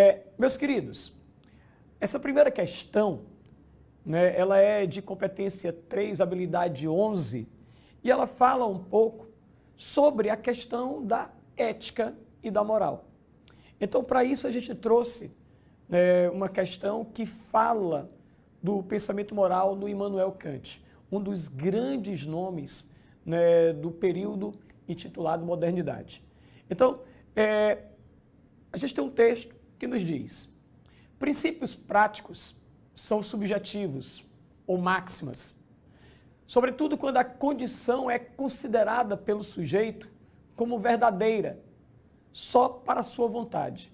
É, meus queridos, essa primeira questão, né, ela é de competência 3, habilidade 11, e ela fala um pouco sobre a questão da ética e da moral. Então, para isso, a gente trouxe né, uma questão que fala do pensamento moral do Immanuel Kant, um dos grandes nomes né, do período intitulado Modernidade. Então, é, a gente tem um texto que nos diz: princípios práticos são subjetivos ou máximas, sobretudo quando a condição é considerada pelo sujeito como verdadeira, só para sua vontade.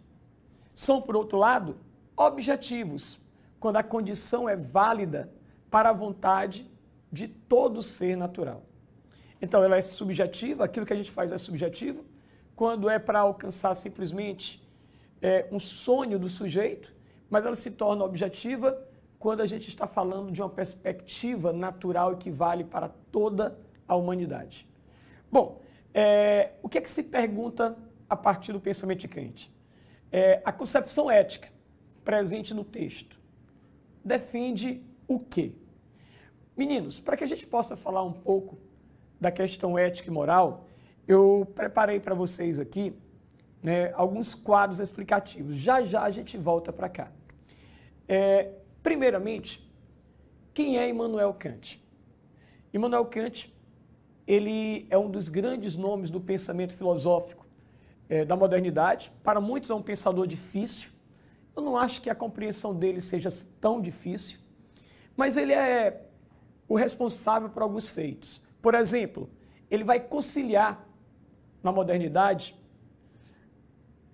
São, por outro lado, objetivos, quando a condição é válida para a vontade de todo ser natural. Então, ela é subjetiva, aquilo que a gente faz é subjetivo, quando é para alcançar simplesmente é, um sonho do sujeito, mas ela se torna objetiva quando a gente está falando de uma perspectiva natural que vale para toda a humanidade. Bom, é, o que é que se pergunta a partir do pensamento de Kant? É, a concepção ética presente no texto defende o quê? Meninos, para que a gente possa falar um pouco da questão ética e moral, eu preparei para vocês aqui né, alguns quadros explicativos. Já já a gente volta para cá. É, primeiramente, quem é Immanuel Kant? Immanuel Kant ele é um dos grandes nomes do pensamento filosófico é, da modernidade. Para muitos é um pensador difícil. Eu não acho que a compreensão dele seja tão difícil, mas ele é o responsável por alguns feitos. Por exemplo, ele vai conciliar na modernidade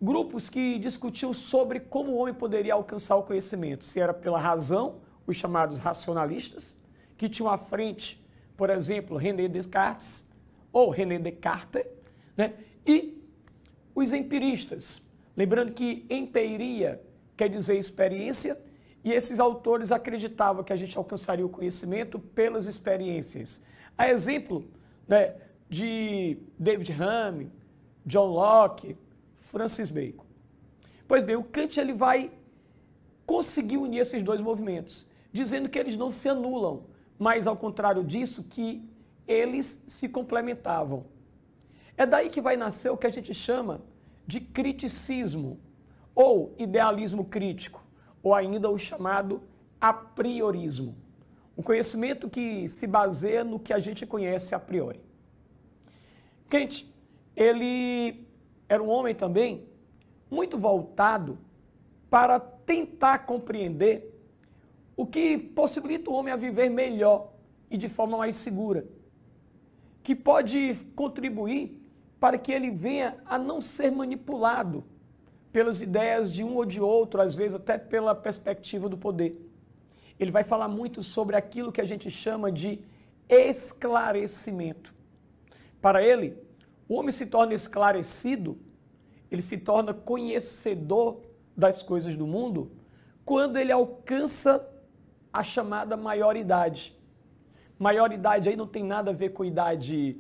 grupos que discutiam sobre como o homem poderia alcançar o conhecimento, se era pela razão, os chamados racionalistas, que tinham à frente, por exemplo, René Descartes ou René Descartes, né? e os empiristas. Lembrando que empiria quer dizer experiência, e esses autores acreditavam que a gente alcançaria o conhecimento pelas experiências. A exemplo né, de David Hume, John Locke, Francis Bacon. Pois bem, o Kant ele vai conseguir unir esses dois movimentos, dizendo que eles não se anulam, mas ao contrário disso, que eles se complementavam. É daí que vai nascer o que a gente chama de criticismo, ou idealismo crítico, ou ainda o chamado apriorismo. Um conhecimento que se baseia no que a gente conhece a priori. Kant, ele era um homem também muito voltado para tentar compreender o que possibilita o homem a viver melhor e de forma mais segura, que pode contribuir para que ele venha a não ser manipulado pelas ideias de um ou de outro, às vezes até pela perspectiva do poder. Ele vai falar muito sobre aquilo que a gente chama de esclarecimento. Para ele, o homem se torna esclarecido, ele se torna conhecedor das coisas do mundo quando ele alcança a chamada maioridade. Maioridade aí não tem nada a ver com idade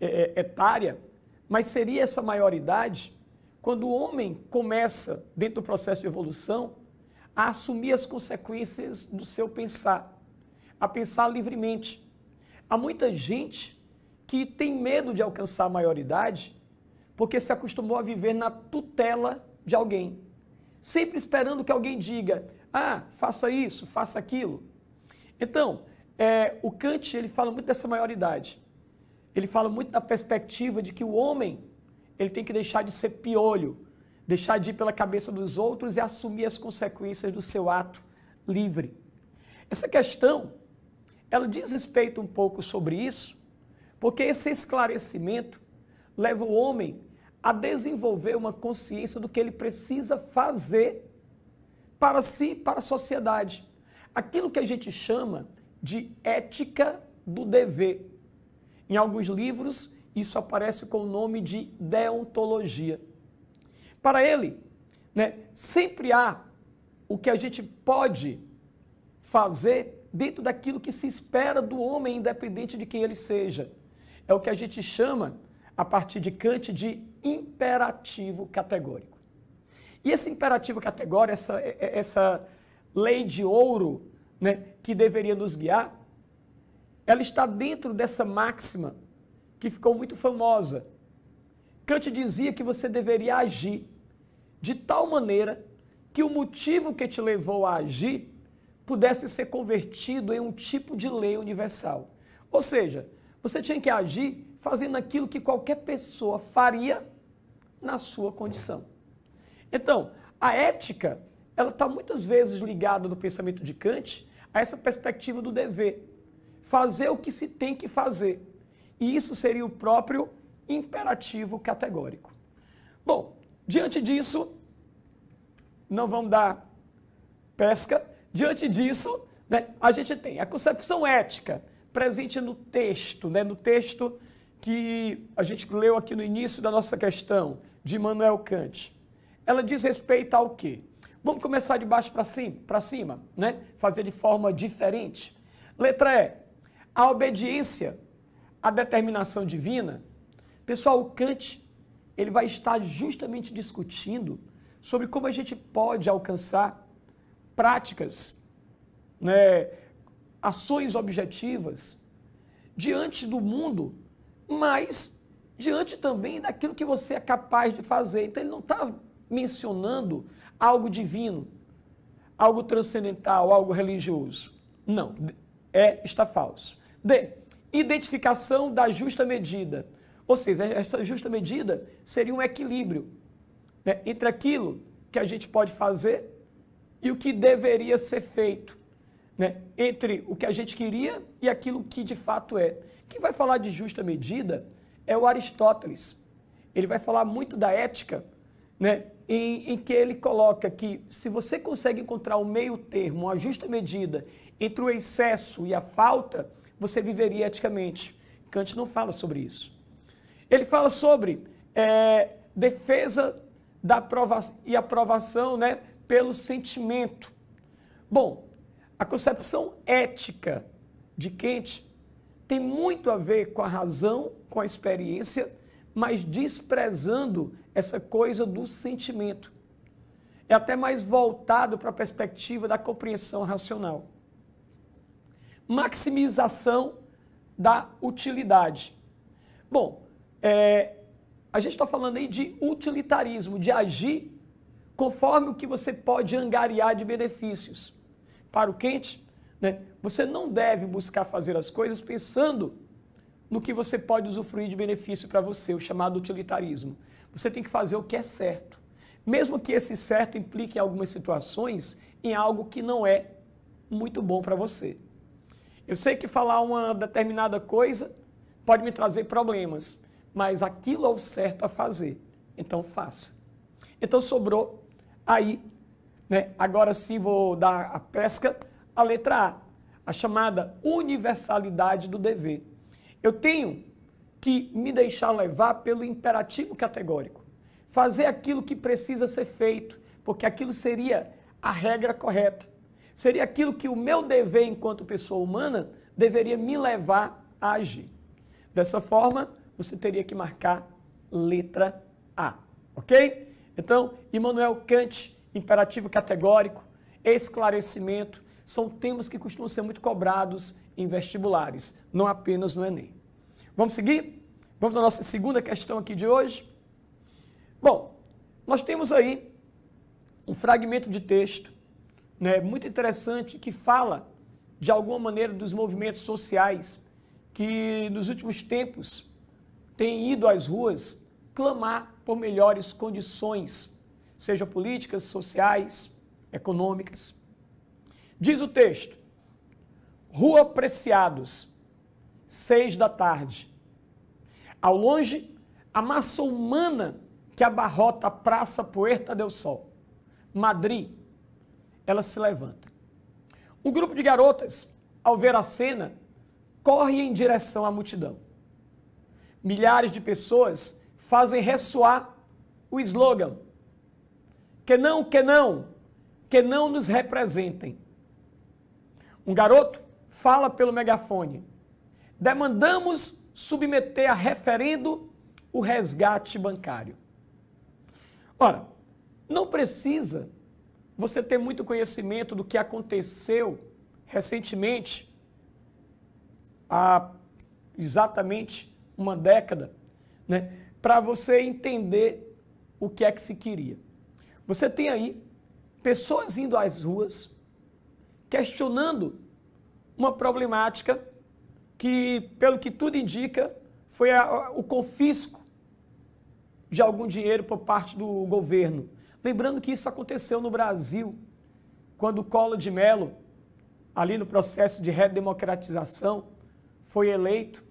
é, é etária, mas seria essa maioridade quando o homem começa, dentro do processo de evolução, a assumir as consequências do seu pensar, a pensar livremente. Há muita gente que tem medo de alcançar a maioridade porque se acostumou a viver na tutela de alguém, sempre esperando que alguém diga: ah, faça isso, faça aquilo. Então, é, o Kant ele fala muito dessa maioridade. Ele fala muito da perspectiva de que o homem ele tem que deixar de ser piolho, deixar de ir pela cabeça dos outros e assumir as consequências do seu ato livre. Essa questão, ela diz respeito um pouco sobre isso, porque esse esclarecimento leva o homem a desenvolver uma consciência do que ele precisa fazer para si para a sociedade. Aquilo que a gente chama de ética do dever. Em alguns livros, isso aparece com o nome de deontologia. Para ele, né, sempre há o que a gente pode fazer dentro daquilo que se espera do homem, independente de quem ele seja. É o que a gente chama, a partir de Kant, de imperativo categórico. E esse imperativo categórico, essa, é, é, essa lei de ouro né, que deveria nos guiar, ela está dentro dessa máxima que ficou muito famosa. Kant dizia que você deveria agir de tal maneira que o motivo que te levou a agir pudesse ser convertido em um tipo de lei universal. Ou seja, você tinha que agir fazendo aquilo que qualquer pessoa faria na sua condição. Então, a ética, ela está muitas vezes ligada no pensamento de Kant a essa perspectiva do dever. Fazer o que se tem que fazer. E isso seria o próprio imperativo categórico. Bom, diante disso, não vamos dar pesca. Diante disso, né, a gente tem a concepção ética, presente no texto, né? no texto que a gente leu aqui no início da nossa questão, de Manuel Kant. Ela diz respeito ao quê? Vamos começar de baixo para cima, para cima, né? Fazer de forma diferente. Letra E. A obediência à determinação divina. Pessoal, o Kant ele vai estar justamente discutindo sobre como a gente pode alcançar práticas né, ações objetivas diante do mundo, mas diante também daquilo que você é capaz de fazer. Então, ele não está mencionando algo divino, algo transcendental, algo religioso. Não, é está falso. D. Identificação da justa medida. Ou seja, essa justa medida seria um equilíbrio né, entre aquilo que a gente pode fazer e o que deveria ser feito né, entre o que a gente queria e aquilo que de fato é. Quem vai falar de justa medida é o Aristóteles. Ele vai falar muito da ética, né, em, em que ele coloca que se você consegue encontrar um meio termo, a justa medida entre o excesso e a falta, você viveria eticamente. Kant não fala sobre isso. Ele fala sobre é, defesa da aprova e aprovação né, pelo sentimento. Bom, a concepção ética de Kant tem muito a ver com a razão, com a experiência, mas desprezando essa coisa do sentimento. É até mais voltado para a perspectiva da compreensão racional. Maximização da utilidade. Bom, é, a gente está falando aí de utilitarismo, de agir conforme o que você pode angariar de benefícios para o quente, né? Você não deve buscar fazer as coisas pensando no que você pode usufruir de benefício para você, o chamado utilitarismo. Você tem que fazer o que é certo. Mesmo que esse certo implique em algumas situações em algo que não é muito bom para você. Eu sei que falar uma determinada coisa pode me trazer problemas, mas aquilo é o certo a fazer. Então faça. Então sobrou aí né? Agora sim vou dar a pesca a letra A, a chamada universalidade do dever. Eu tenho que me deixar levar pelo imperativo categórico. Fazer aquilo que precisa ser feito, porque aquilo seria a regra correta. Seria aquilo que o meu dever enquanto pessoa humana deveria me levar a agir. Dessa forma, você teria que marcar letra A, ok? Então, Immanuel Kant imperativo categórico, esclarecimento, são temas que costumam ser muito cobrados em vestibulares, não apenas no Enem. Vamos seguir? Vamos à nossa segunda questão aqui de hoje. Bom, nós temos aí um fragmento de texto né, muito interessante que fala, de alguma maneira, dos movimentos sociais que nos últimos tempos têm ido às ruas clamar por melhores condições seja políticas, sociais, econômicas. Diz o texto: Rua Preciados, seis da tarde. Ao longe, a massa humana que abarrota a Praça Puerta del Sol. Madrid, ela se levanta. Um grupo de garotas, ao ver a cena, corre em direção à multidão. Milhares de pessoas fazem ressoar o slogan que não, que não, que não nos representem. Um garoto fala pelo megafone. Demandamos submeter a referendo o resgate bancário. Ora, não precisa você ter muito conhecimento do que aconteceu recentemente, há exatamente uma década, né, para você entender o que é que se queria. Você tem aí pessoas indo às ruas questionando uma problemática que, pelo que tudo indica, foi a, o confisco de algum dinheiro por parte do governo. Lembrando que isso aconteceu no Brasil, quando Collor de Mello, ali no processo de redemocratização, foi eleito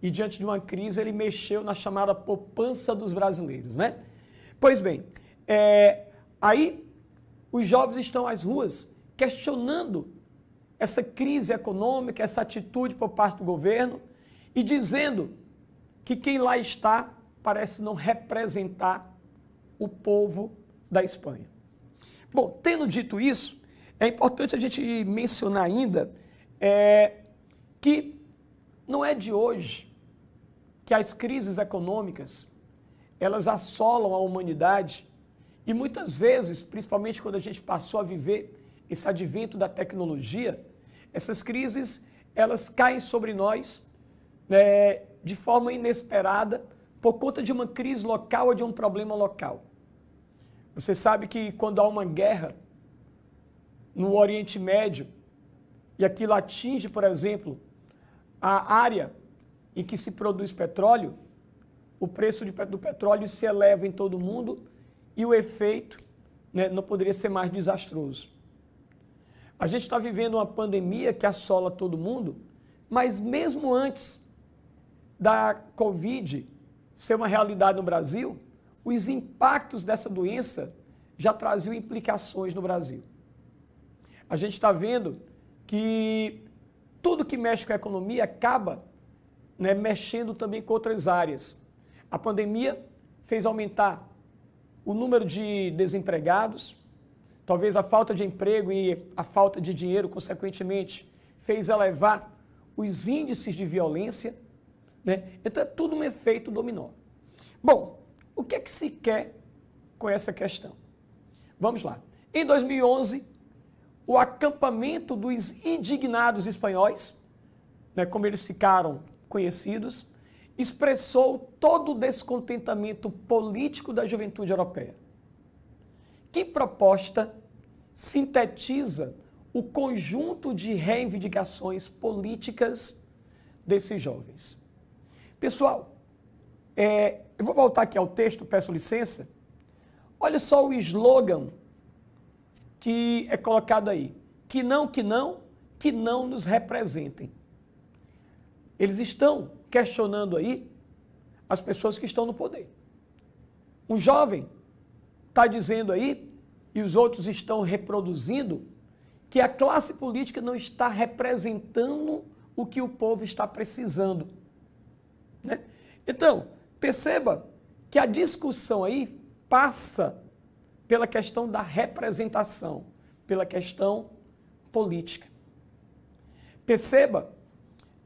e, diante de uma crise, ele mexeu na chamada poupança dos brasileiros, né? Pois bem, é, Aí, os jovens estão às ruas questionando essa crise econômica, essa atitude por parte do governo e dizendo que quem lá está parece não representar o povo da Espanha. Bom, tendo dito isso, é importante a gente mencionar ainda é, que não é de hoje que as crises econômicas elas assolam a humanidade e muitas vezes, principalmente quando a gente passou a viver esse advento da tecnologia, essas crises elas caem sobre nós né, de forma inesperada por conta de uma crise local ou de um problema local. Você sabe que quando há uma guerra no Oriente Médio e aquilo atinge, por exemplo, a área em que se produz petróleo, o preço do petróleo se eleva em todo o mundo e o efeito né, não poderia ser mais desastroso. A gente está vivendo uma pandemia que assola todo mundo, mas mesmo antes da Covid ser uma realidade no Brasil, os impactos dessa doença já traziam implicações no Brasil. A gente está vendo que tudo que mexe com a economia acaba né, mexendo também com outras áreas. A pandemia fez aumentar o número de desempregados, talvez a falta de emprego e a falta de dinheiro, consequentemente, fez elevar os índices de violência. Né? Então é tudo um efeito dominó. Bom, o que é que se quer com essa questão? Vamos lá. Em 2011, o acampamento dos indignados espanhóis, né, como eles ficaram conhecidos, expressou todo o descontentamento político da juventude europeia. Que proposta sintetiza o conjunto de reivindicações políticas desses jovens? Pessoal, é, eu vou voltar aqui ao texto, peço licença. Olha só o slogan que é colocado aí: que não, que não, que não nos representem. Eles estão questionando aí as pessoas que estão no poder. Um jovem está dizendo aí, e os outros estão reproduzindo, que a classe política não está representando o que o povo está precisando. Né? Então, perceba que a discussão aí passa pela questão da representação, pela questão política. Perceba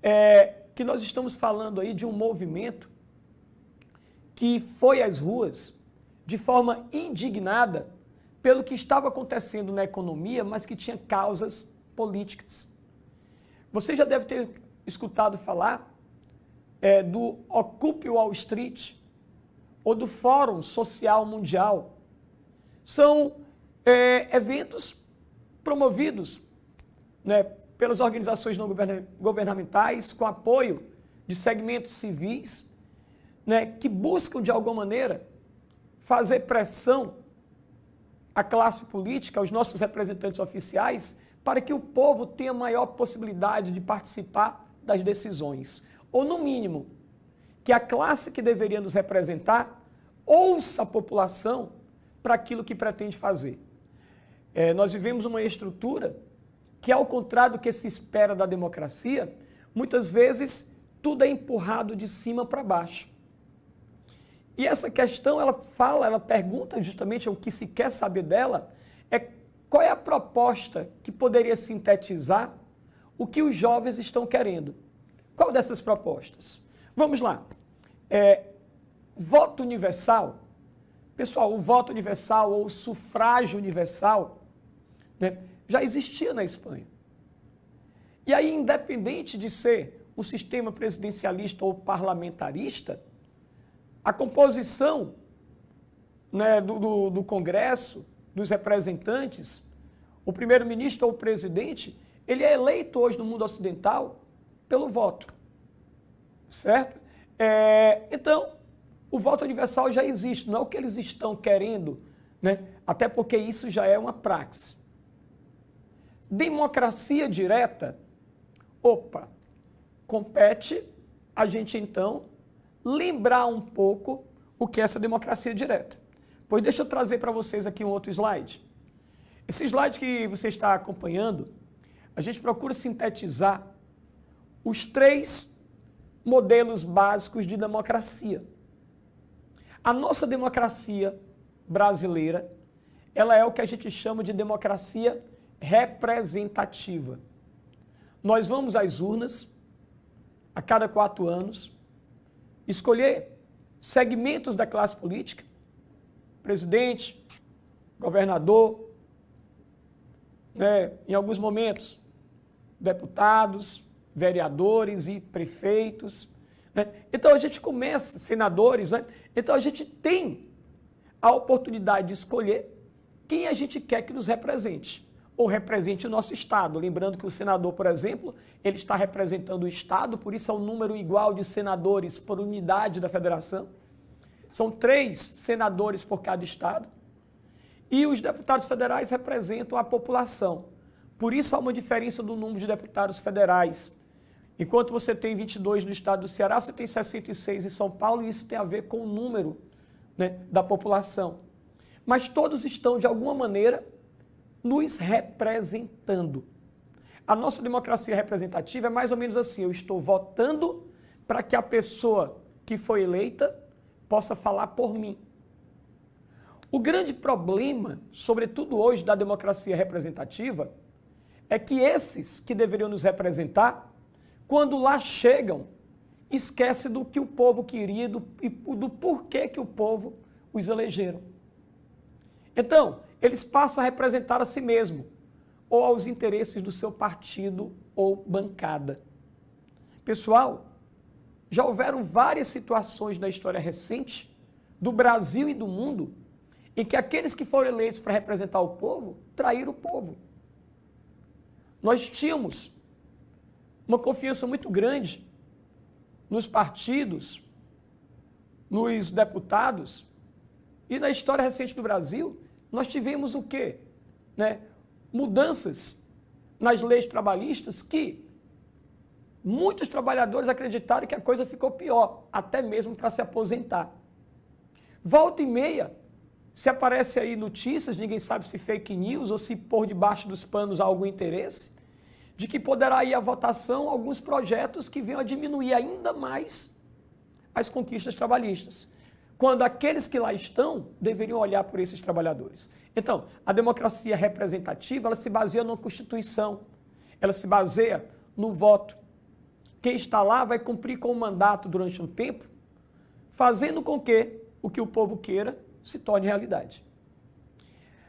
é, que nós estamos falando aí de um movimento que foi às ruas de forma indignada pelo que estava acontecendo na economia, mas que tinha causas políticas. Você já deve ter escutado falar é, do Ocupe Wall Street ou do Fórum Social Mundial. São é, eventos promovidos né, pelas organizações não governamentais, com apoio de segmentos civis, né, que buscam, de alguma maneira, fazer pressão à classe política, aos nossos representantes oficiais, para que o povo tenha maior possibilidade de participar das decisões. Ou, no mínimo, que a classe que deveria nos representar ouça a população para aquilo que pretende fazer. É, nós vivemos uma estrutura que, ao contrário do que se espera da democracia, muitas vezes tudo é empurrado de cima para baixo. E essa questão, ela fala, ela pergunta justamente o que se quer saber dela, é qual é a proposta que poderia sintetizar o que os jovens estão querendo. Qual dessas propostas? Vamos lá. É, voto universal. Pessoal, o voto universal ou o sufrágio universal, né? já existia na Espanha. E aí, independente de ser o sistema presidencialista ou parlamentarista, a composição né, do, do, do Congresso, dos representantes, o primeiro-ministro ou o presidente, ele é eleito hoje no mundo ocidental pelo voto. Certo? É, então, o voto universal já existe, não é o que eles estão querendo, né? até porque isso já é uma praxe. Democracia direta, opa, compete a gente então lembrar um pouco o que é essa democracia direta. Pois deixa eu trazer para vocês aqui um outro slide. Esse slide que você está acompanhando, a gente procura sintetizar os três modelos básicos de democracia. A nossa democracia brasileira, ela é o que a gente chama de democracia representativa. Nós vamos às urnas a cada quatro anos escolher segmentos da classe política, presidente, governador, né, em alguns momentos, deputados, vereadores e prefeitos. Né? Então a gente começa, senadores, né? então a gente tem a oportunidade de escolher quem a gente quer que nos represente ou represente o nosso Estado. Lembrando que o senador, por exemplo, ele está representando o Estado, por isso é um número igual de senadores por unidade da federação. São três senadores por cada Estado. E os deputados federais representam a população. Por isso há uma diferença do número de deputados federais. Enquanto você tem 22 no estado do Ceará, você tem 66 em São Paulo, e isso tem a ver com o número né, da população. Mas todos estão, de alguma maneira, nos representando. A nossa democracia representativa é mais ou menos assim: eu estou votando para que a pessoa que foi eleita possa falar por mim. O grande problema, sobretudo hoje, da democracia representativa é que esses que deveriam nos representar, quando lá chegam, esquece do que o povo queria do, e do porquê que o povo os elegeram. Então, eles passam a representar a si mesmo ou aos interesses do seu partido ou bancada. Pessoal, já houveram várias situações na história recente do Brasil e do mundo em que aqueles que foram eleitos para representar o povo traíram o povo. Nós tínhamos uma confiança muito grande nos partidos, nos deputados e na história recente do Brasil, nós tivemos o quê? Né? Mudanças nas leis trabalhistas que muitos trabalhadores acreditaram que a coisa ficou pior, até mesmo para se aposentar. Volta e meia, se aparece aí notícias, ninguém sabe se fake news ou se por debaixo dos panos há algum interesse, de que poderá ir à votação alguns projetos que venham a diminuir ainda mais as conquistas trabalhistas quando aqueles que lá estão deveriam olhar por esses trabalhadores. Então, a democracia representativa, ela se baseia na Constituição, ela se baseia no voto. Quem está lá vai cumprir com o mandato durante um tempo, fazendo com que o que o povo queira se torne realidade.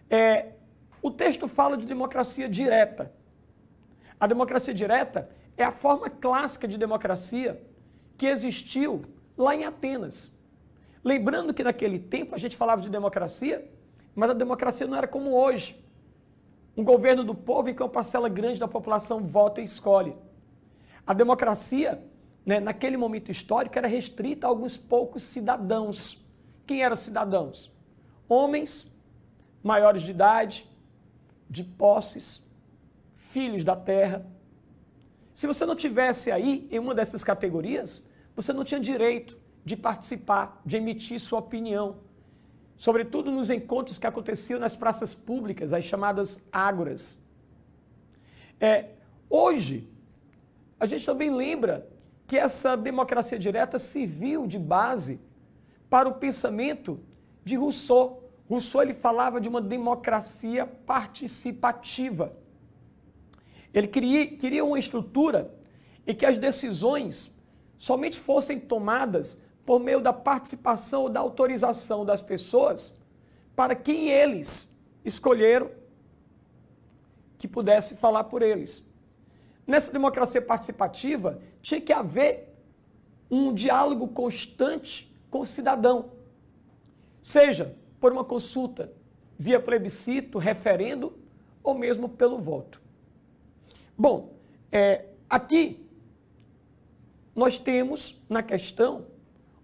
É, o texto fala de democracia direta. A democracia direta é a forma clássica de democracia que existiu lá em Atenas. Lembrando que naquele tempo a gente falava de democracia, mas a democracia não era como hoje. Um governo do povo em que uma parcela grande da população vota e escolhe. A democracia, né, naquele momento histórico, era restrita a alguns poucos cidadãos. Quem eram cidadãos? Homens maiores de idade, de posses, filhos da terra. Se você não tivesse aí em uma dessas categorias, você não tinha direito de participar, de emitir sua opinião, sobretudo nos encontros que aconteciam nas praças públicas, as chamadas ágoras. É, hoje, a gente também lembra que essa democracia direta serviu de base para o pensamento de Rousseau. Rousseau ele falava de uma democracia participativa. Ele queria, queria uma estrutura em que as decisões somente fossem tomadas por meio da participação ou da autorização das pessoas para quem eles escolheram que pudesse falar por eles. Nessa democracia participativa, tinha que haver um diálogo constante com o cidadão. Seja por uma consulta via plebiscito, referendo ou mesmo pelo voto. Bom, é, aqui nós temos na questão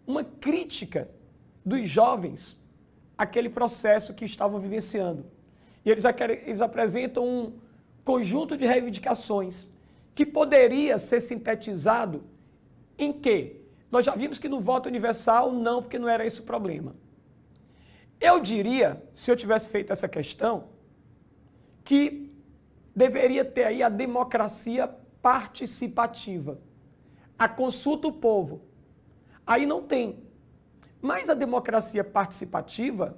uma crítica dos jovens àquele processo que estavam vivenciando. E eles, eles apresentam um conjunto de reivindicações que poderia ser sintetizado em quê? Nós já vimos que no voto universal não, porque não era esse o problema. Eu diria, se eu tivesse feito essa questão, que deveria ter aí a democracia participativa, a consulta o povo, aí não tem. Mas a democracia participativa,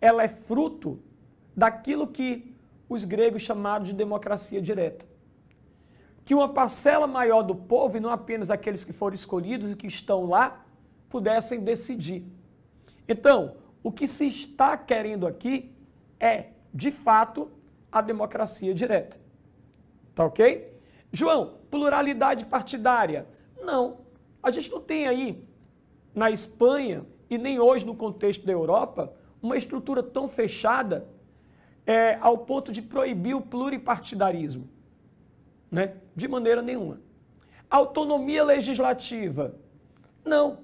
ela é fruto daquilo que os gregos chamaram de democracia direta. Que uma parcela maior do povo, e não apenas aqueles que foram escolhidos e que estão lá, pudessem decidir. Então, o que se está querendo aqui é, de fato, a democracia direta. Tá ok? João, pluralidade partidária. Não. A gente não tem aí na Espanha e nem hoje no contexto da Europa uma estrutura tão fechada é, ao ponto de proibir o pluripartidarismo. Né? De maneira nenhuma. Autonomia legislativa? Não.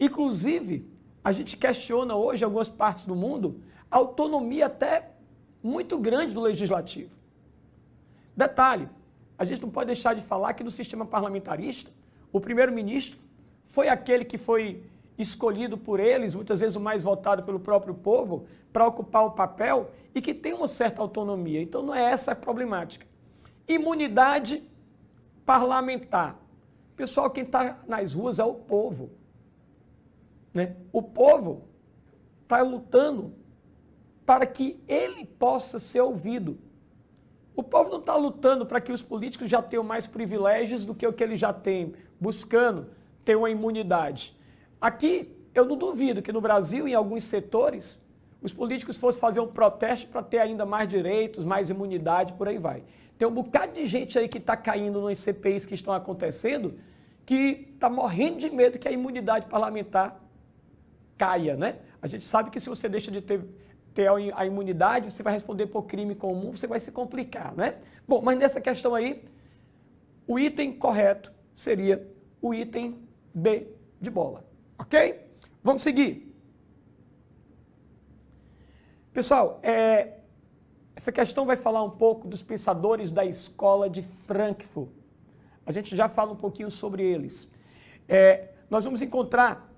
Inclusive, a gente questiona hoje, em algumas partes do mundo, a autonomia até muito grande do legislativo. Detalhe: a gente não pode deixar de falar que no sistema parlamentarista, o primeiro-ministro foi aquele que foi escolhido por eles, muitas vezes o mais votado pelo próprio povo, para ocupar o papel e que tem uma certa autonomia. Então não é essa a problemática. Imunidade parlamentar. Pessoal, quem está nas ruas é o povo. Né? O povo está lutando para que ele possa ser ouvido. O povo não está lutando para que os políticos já tenham mais privilégios do que o que ele já tem, buscando tem uma imunidade. Aqui, eu não duvido que no Brasil, em alguns setores, os políticos fossem fazer um protesto para ter ainda mais direitos, mais imunidade, por aí vai. Tem um bocado de gente aí que está caindo nos CPIs que estão acontecendo, que está morrendo de medo que a imunidade parlamentar caia, né? A gente sabe que se você deixa de ter, ter a imunidade, você vai responder por crime comum, você vai se complicar, né? Bom, mas nessa questão aí, o item correto seria o item B de bola. Ok? Vamos seguir. Pessoal, é, essa questão vai falar um pouco dos pensadores da escola de Frankfurt. A gente já fala um pouquinho sobre eles. É, nós vamos encontrar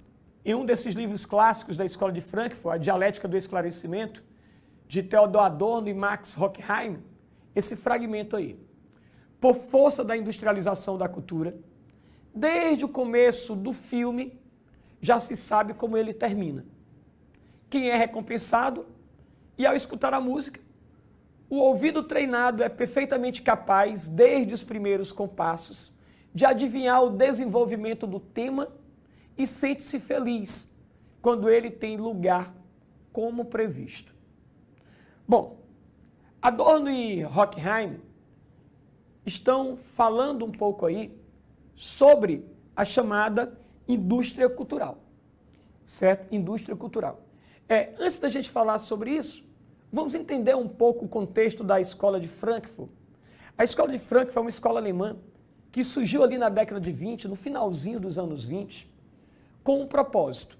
em um desses livros clássicos da escola de Frankfurt, A Dialética do Esclarecimento, de Theodor Adorno e Max Horkheimer, esse fragmento aí. Por força da industrialização da cultura, Desde o começo do filme, já se sabe como ele termina. Quem é recompensado, e ao escutar a música, o ouvido treinado é perfeitamente capaz, desde os primeiros compassos, de adivinhar o desenvolvimento do tema e sente-se feliz quando ele tem lugar como previsto. Bom, Adorno e Rockheim estão falando um pouco aí sobre a chamada indústria cultural. Certo? Indústria cultural. É, antes da gente falar sobre isso, vamos entender um pouco o contexto da escola de Frankfurt. A escola de Frankfurt é uma escola alemã que surgiu ali na década de 20, no finalzinho dos anos 20, com um propósito.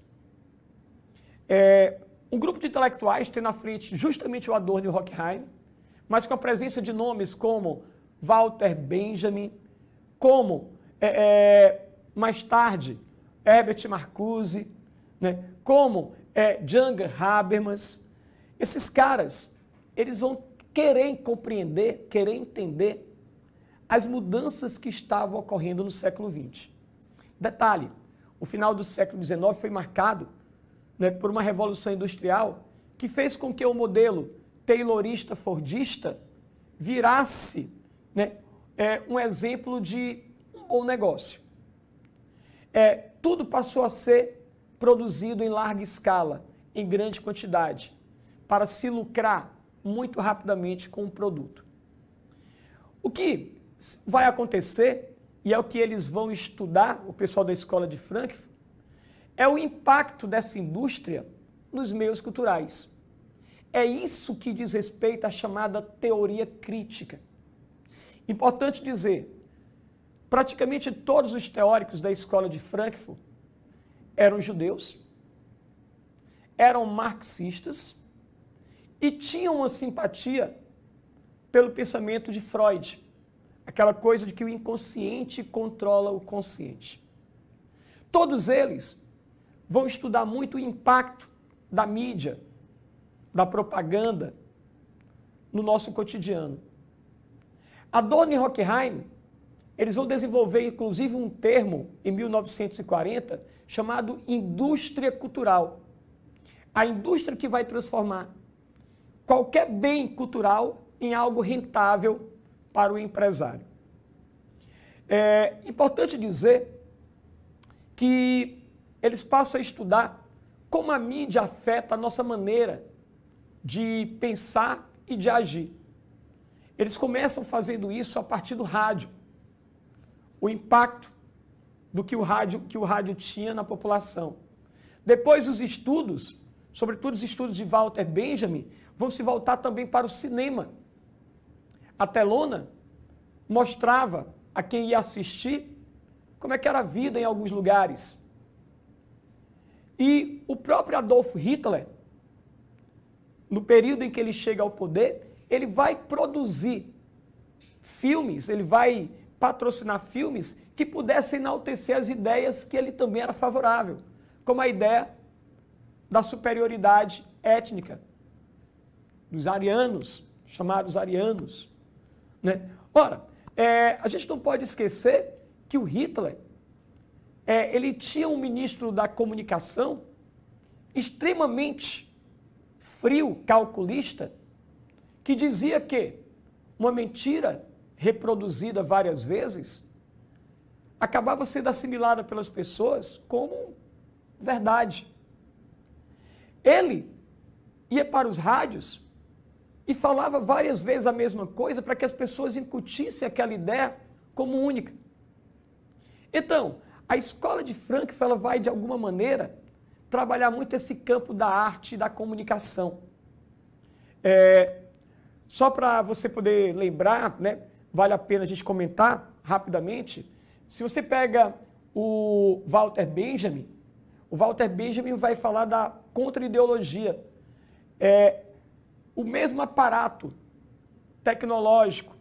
É, um grupo de intelectuais tem na frente justamente o Adorno e o Hockheim, mas com a presença de nomes como Walter Benjamin, como é, é, mais tarde, Herbert Marcuse, né? como é, Django Habermas. Esses caras, eles vão querer compreender, querer entender as mudanças que estavam ocorrendo no século XX. Detalhe, o final do século XIX foi marcado né, por uma revolução industrial que fez com que o modelo taylorista-fordista virasse né, é, um exemplo de ou bom negócio. É, tudo passou a ser produzido em larga escala, em grande quantidade, para se lucrar muito rapidamente com o produto. O que vai acontecer, e é o que eles vão estudar, o pessoal da escola de Frankfurt, é o impacto dessa indústria nos meios culturais. É isso que diz respeito à chamada teoria crítica. Importante dizer, Praticamente todos os teóricos da escola de Frankfurt eram judeus, eram marxistas e tinham uma simpatia pelo pensamento de Freud, aquela coisa de que o inconsciente controla o consciente. Todos eles vão estudar muito o impacto da mídia, da propaganda no nosso cotidiano. A Dona Hockenheim eles vão desenvolver, inclusive, um termo em 1940 chamado indústria cultural. A indústria que vai transformar qualquer bem cultural em algo rentável para o empresário. É importante dizer que eles passam a estudar como a mídia afeta a nossa maneira de pensar e de agir. Eles começam fazendo isso a partir do rádio o impacto do que o rádio, que o rádio tinha na população. Depois os estudos, sobretudo os estudos de Walter Benjamin, vão se voltar também para o cinema. A telona mostrava a quem ia assistir como é que era a vida em alguns lugares. E o próprio Adolf Hitler, no período em que ele chega ao poder, ele vai produzir filmes, ele vai patrocinar filmes que pudessem enaltecer as ideias que ele também era favorável, como a ideia da superioridade étnica dos arianos, chamados arianos. Né? Ora, é, a gente não pode esquecer que o Hitler é, ele tinha um ministro da comunicação extremamente frio, calculista, que dizia que uma mentira reproduzida várias vezes, acabava sendo assimilada pelas pessoas como verdade. Ele ia para os rádios e falava várias vezes a mesma coisa para que as pessoas incutissem aquela ideia como única. Então, a escola de Frankfurt vai, de alguma maneira, trabalhar muito esse campo da arte e da comunicação. É, só para você poder lembrar, né, vale a pena a gente comentar rapidamente. Se você pega o Walter Benjamin, o Walter Benjamin vai falar da contra-ideologia. É, o mesmo aparato tecnológico,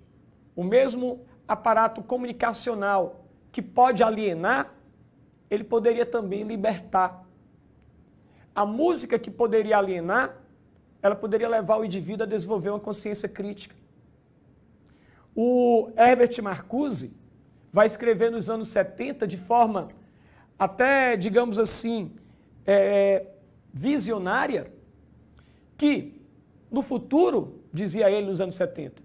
o mesmo aparato comunicacional que pode alienar, ele poderia também libertar. A música que poderia alienar, ela poderia levar o indivíduo a desenvolver uma consciência crítica. O Herbert Marcuse vai escrever nos anos 70 de forma até, digamos assim, é, visionária, que no futuro, dizia ele nos anos 70,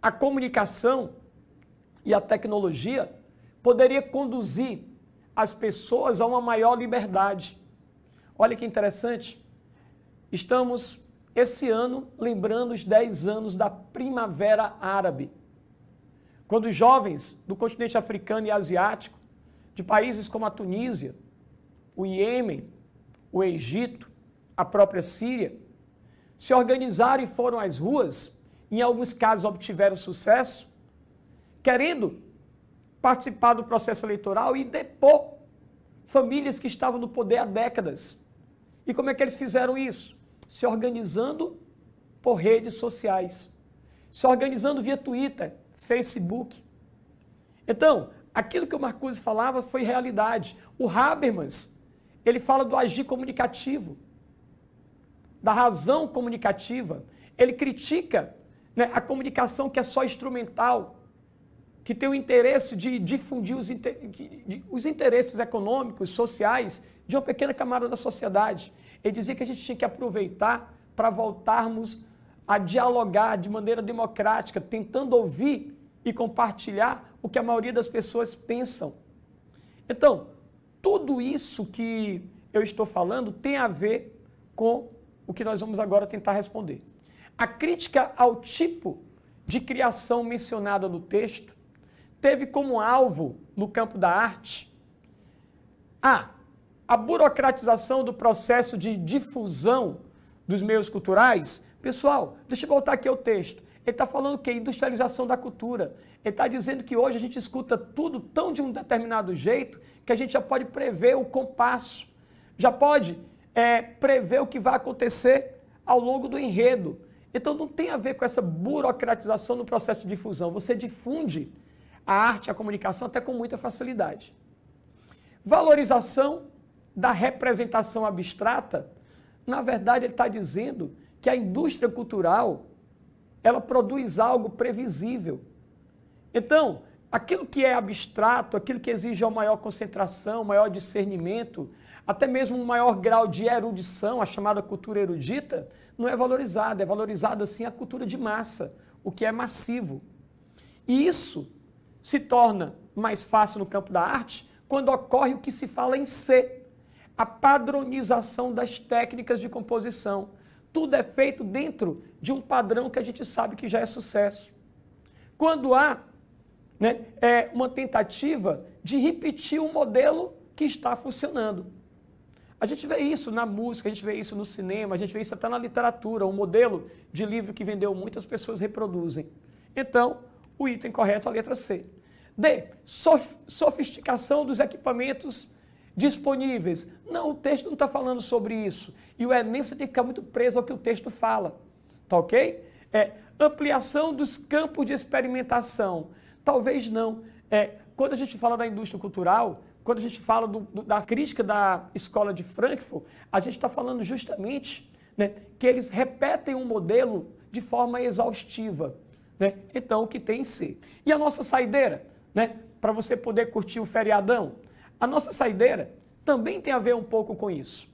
a comunicação e a tecnologia poderia conduzir as pessoas a uma maior liberdade. Olha que interessante. Estamos esse ano, lembrando os 10 anos da Primavera Árabe, quando jovens do continente africano e asiático, de países como a Tunísia, o Iêmen, o Egito, a própria Síria, se organizaram e foram às ruas, em alguns casos obtiveram sucesso, querendo participar do processo eleitoral e depor famílias que estavam no poder há décadas. E como é que eles fizeram isso? se organizando por redes sociais, se organizando via Twitter, Facebook. Então, aquilo que o Marcuse falava foi realidade. O Habermas, ele fala do agir comunicativo, da razão comunicativa. Ele critica né, a comunicação que é só instrumental, que tem o interesse de difundir os, inter... os interesses econômicos, sociais de uma pequena camada da sociedade. Ele dizia que a gente tinha que aproveitar para voltarmos a dialogar de maneira democrática, tentando ouvir e compartilhar o que a maioria das pessoas pensam. Então, tudo isso que eu estou falando tem a ver com o que nós vamos agora tentar responder. A crítica ao tipo de criação mencionada no texto teve como alvo, no campo da arte, a a burocratização do processo de difusão dos meios culturais, pessoal, deixa eu voltar aqui ao texto. Ele está falando que industrialização da cultura. Ele está dizendo que hoje a gente escuta tudo tão de um determinado jeito que a gente já pode prever o compasso, já pode é, prever o que vai acontecer ao longo do enredo. Então não tem a ver com essa burocratização no processo de difusão. Você difunde a arte, a comunicação até com muita facilidade. Valorização da representação abstrata, na verdade ele está dizendo que a indústria cultural ela produz algo previsível. Então, aquilo que é abstrato, aquilo que exige uma maior concentração, maior discernimento, até mesmo um maior grau de erudição, a chamada cultura erudita, não é valorizada. É valorizada, assim, a cultura de massa, o que é massivo. E isso se torna mais fácil no campo da arte quando ocorre o que se fala em ser a padronização das técnicas de composição. Tudo é feito dentro de um padrão que a gente sabe que já é sucesso. Quando há né, é uma tentativa de repetir o um modelo que está funcionando. A gente vê isso na música, a gente vê isso no cinema, a gente vê isso até na literatura. Um modelo de livro que vendeu muitas pessoas reproduzem. Então, o item correto é a letra C. D. Sof sofisticação dos equipamentos disponíveis. Não, o texto não está falando sobre isso. E o Enem você tem que ficar muito preso ao que o texto fala. Tá ok? É, ampliação dos campos de experimentação. Talvez não. É, quando a gente fala da indústria cultural, quando a gente fala do, do, da crítica da escola de Frankfurt, a gente está falando justamente né, que eles repetem um modelo de forma exaustiva. Né? Então, o que tem em si. E a nossa saideira, né? para você poder curtir o feriadão? A nossa saideira também tem a ver um pouco com isso.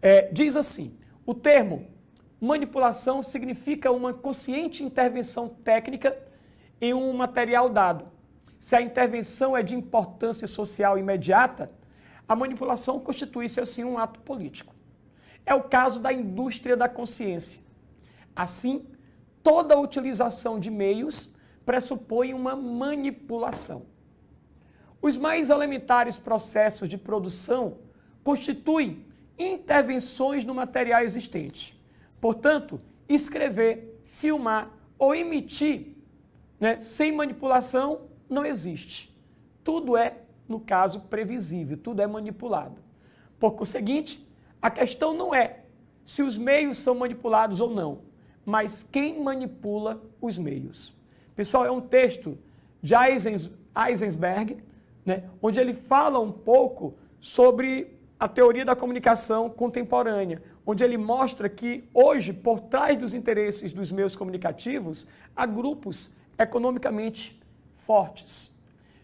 É, diz assim: o termo manipulação significa uma consciente intervenção técnica em um material dado. Se a intervenção é de importância social imediata, a manipulação constitui-se assim um ato político. É o caso da indústria da consciência. Assim, toda utilização de meios pressupõe uma manipulação. Os mais elementares processos de produção constituem intervenções no material existente. Portanto, escrever, filmar ou emitir né, sem manipulação não existe. Tudo é, no caso, previsível, tudo é manipulado. Por conseguinte, a questão não é se os meios são manipulados ou não, mas quem manipula os meios. Pessoal, é um texto de Eisenberg né? onde ele fala um pouco sobre a teoria da comunicação contemporânea, onde ele mostra que hoje, por trás dos interesses dos meios comunicativos, há grupos economicamente fortes.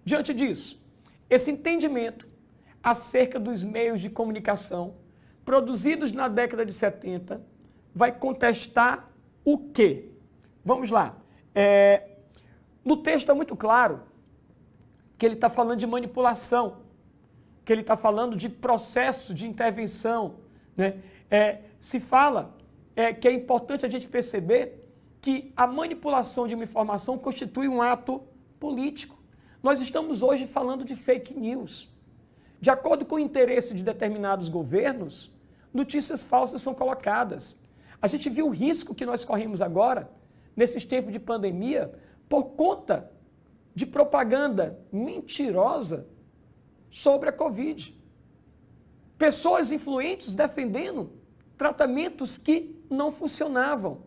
Diante disso, esse entendimento acerca dos meios de comunicação produzidos na década de 70 vai contestar o quê? Vamos lá. É, no texto é muito claro que ele está falando de manipulação, que ele está falando de processo de intervenção. Né? É, se fala é, que é importante a gente perceber que a manipulação de uma informação constitui um ato político. Nós estamos hoje falando de fake news. De acordo com o interesse de determinados governos, notícias falsas são colocadas. A gente viu o risco que nós corremos agora, nesses tempos de pandemia, por conta de propaganda mentirosa sobre a Covid. Pessoas influentes defendendo tratamentos que não funcionavam.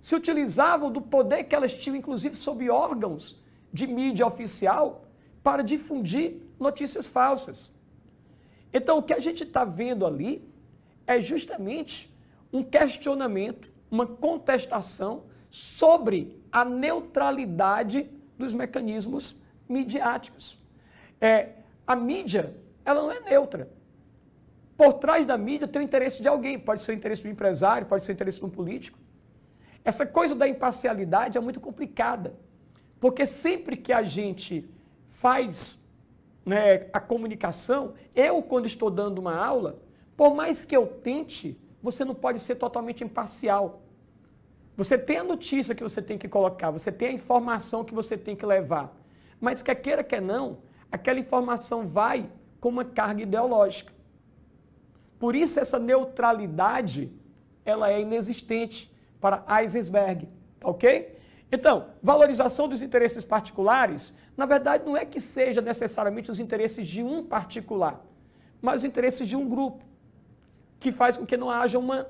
Se utilizavam do poder que elas tinham, inclusive sobre órgãos de mídia oficial, para difundir notícias falsas. Então, o que a gente está vendo ali é justamente um questionamento, uma contestação sobre a neutralidade dos mecanismos midiáticos. É, a mídia, ela não é neutra. Por trás da mídia tem o interesse de alguém, pode ser o interesse de um empresário, pode ser o interesse de um político. Essa coisa da imparcialidade é muito complicada, porque sempre que a gente faz né, a comunicação, eu, quando estou dando uma aula, por mais que eu tente, você não pode ser totalmente imparcial. Você tem a notícia que você tem que colocar, você tem a informação que você tem que levar. Mas quer queira, quer não, aquela informação vai com uma carga ideológica. Por isso essa neutralidade, ela é inexistente para Eisenberg, tá ok? Então, valorização dos interesses particulares, na verdade não é que seja necessariamente os interesses de um particular, mas os interesses de um grupo, que faz com que não haja uma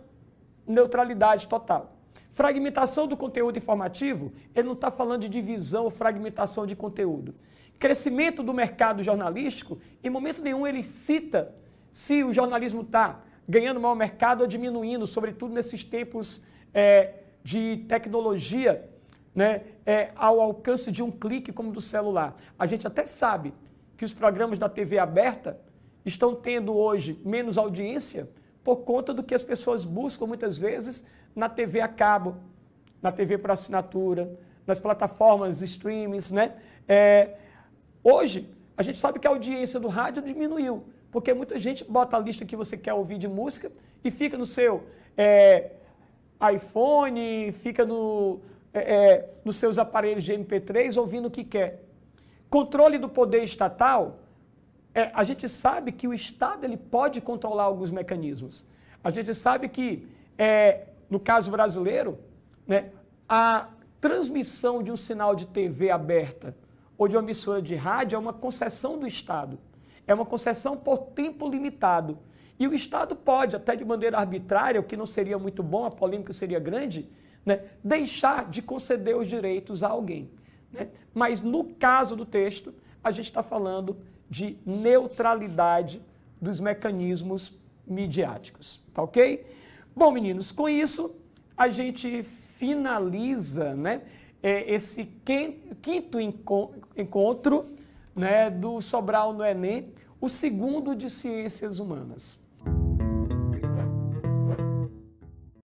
neutralidade total. Fragmentação do conteúdo informativo, ele não está falando de divisão ou fragmentação de conteúdo. Crescimento do mercado jornalístico, em momento nenhum ele cita se o jornalismo está ganhando maior mercado ou diminuindo, sobretudo nesses tempos é, de tecnologia né, é, ao alcance de um clique como do celular. A gente até sabe que os programas da TV aberta estão tendo hoje menos audiência por conta do que as pessoas buscam muitas vezes na TV a cabo, na TV por assinatura, nas plataformas streams, né? É, hoje, a gente sabe que a audiência do rádio diminuiu, porque muita gente bota a lista que você quer ouvir de música e fica no seu é, iPhone, fica no, é, é nos seus aparelhos de MP3 ouvindo o que quer. Controle do poder estatal, é, a gente sabe que o Estado ele pode controlar alguns mecanismos. A gente sabe que é, no caso brasileiro, né, a transmissão de um sinal de TV aberta ou de uma emissora de rádio é uma concessão do Estado. É uma concessão por tempo limitado. E o Estado pode, até de maneira arbitrária, o que não seria muito bom, a polêmica seria grande, né, deixar de conceder os direitos a alguém. Né? Mas no caso do texto, a gente está falando de neutralidade dos mecanismos midiáticos. Tá ok? Bom, meninos, com isso a gente finaliza né, é, esse quinto encontro né, do Sobral no Enem, o segundo de Ciências Humanas.